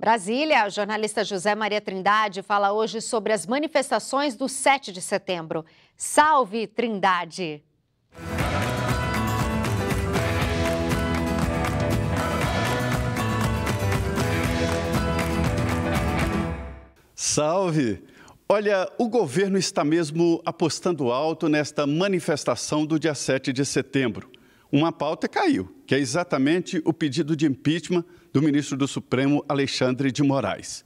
Brasília, o jornalista José Maria Trindade fala hoje sobre as manifestações do 7 de setembro. Salve Trindade! Salve! Olha, o governo está mesmo apostando alto nesta manifestação do dia 7 de setembro uma pauta caiu, que é exatamente o pedido de impeachment do ministro do Supremo, Alexandre de Moraes.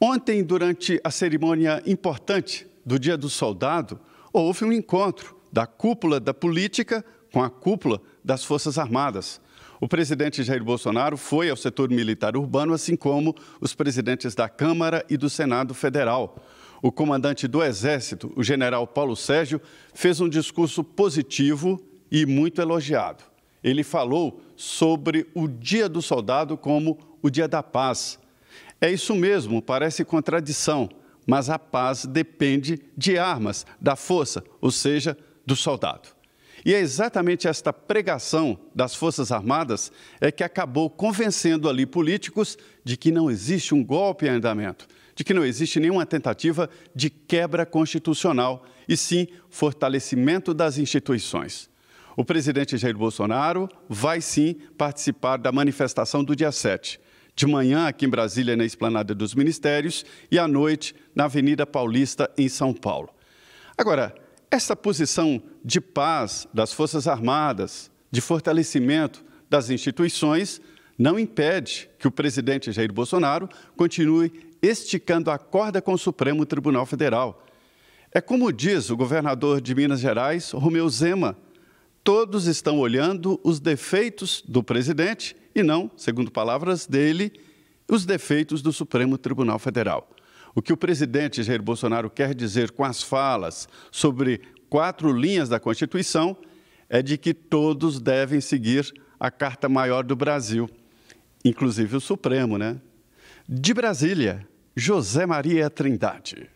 Ontem, durante a cerimônia importante do Dia do Soldado, houve um encontro da cúpula da política com a cúpula das Forças Armadas. O presidente Jair Bolsonaro foi ao setor militar urbano, assim como os presidentes da Câmara e do Senado Federal. O comandante do Exército, o general Paulo Sérgio, fez um discurso positivo e muito elogiado. Ele falou sobre o Dia do Soldado como o Dia da Paz. É isso mesmo, parece contradição, mas a paz depende de armas, da força, ou seja, do soldado. E é exatamente esta pregação das Forças Armadas é que acabou convencendo ali políticos de que não existe um golpe em andamento, de que não existe nenhuma tentativa de quebra constitucional, e sim fortalecimento das instituições. O presidente Jair Bolsonaro vai sim participar da manifestação do dia 7. De manhã, aqui em Brasília, na Esplanada dos Ministérios, e à noite, na Avenida Paulista, em São Paulo. Agora, essa posição de paz das Forças Armadas, de fortalecimento das instituições, não impede que o presidente Jair Bolsonaro continue esticando a corda com o Supremo Tribunal Federal. É como diz o governador de Minas Gerais, Romeu Zema, todos estão olhando os defeitos do presidente e não, segundo palavras dele, os defeitos do Supremo Tribunal Federal. O que o presidente Jair Bolsonaro quer dizer com as falas sobre quatro linhas da Constituição é de que todos devem seguir a Carta Maior do Brasil, inclusive o Supremo, né? De Brasília, José Maria Trindade.